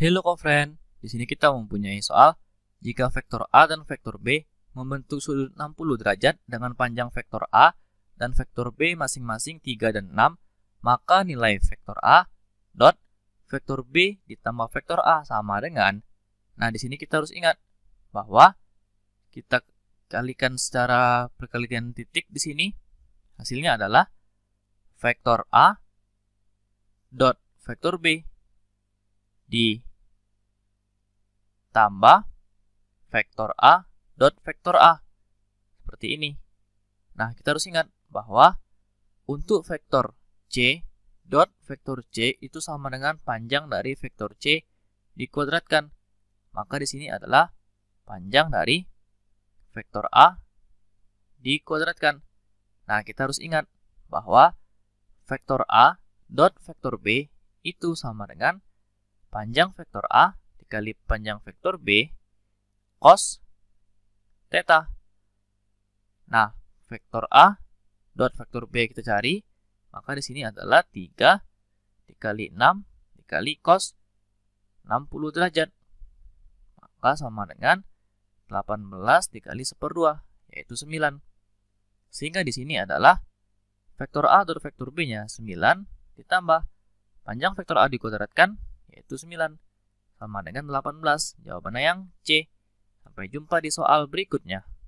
Hello co-friend, di sini kita mempunyai soal jika vektor A dan vektor B membentuk sudut 60 derajat dengan panjang vektor A dan vektor B masing-masing 3 dan 6, maka nilai vektor A dot vektor B ditambah vektor A sama dengan. Nah, di sini kita harus ingat bahwa kita kalikan secara perkalian titik di sini hasilnya adalah vektor A dot vektor B di tambah vektor A dot vektor A. Seperti ini. Nah, kita harus ingat bahwa untuk vektor C dot vektor C itu sama dengan panjang dari vektor C dikuadratkan. Maka di sini adalah panjang dari vektor A dikuadratkan. Nah, kita harus ingat bahwa vektor A dot vektor B itu sama dengan panjang vektor A dikali panjang vektor B cos theta. Nah, vektor A dot vektor B kita cari, maka di sini adalah 3 dikali 6 dikali cos 60 derajat. Maka sama dengan 18 dikali 1 per 2, yaitu 9. Sehingga di sini adalah vektor A dot vektor B-nya 9 ditambah panjang vektor A dikuadratkan, yaitu 9 sama dengan 18. Jawabannya yang C. Sampai jumpa di soal berikutnya.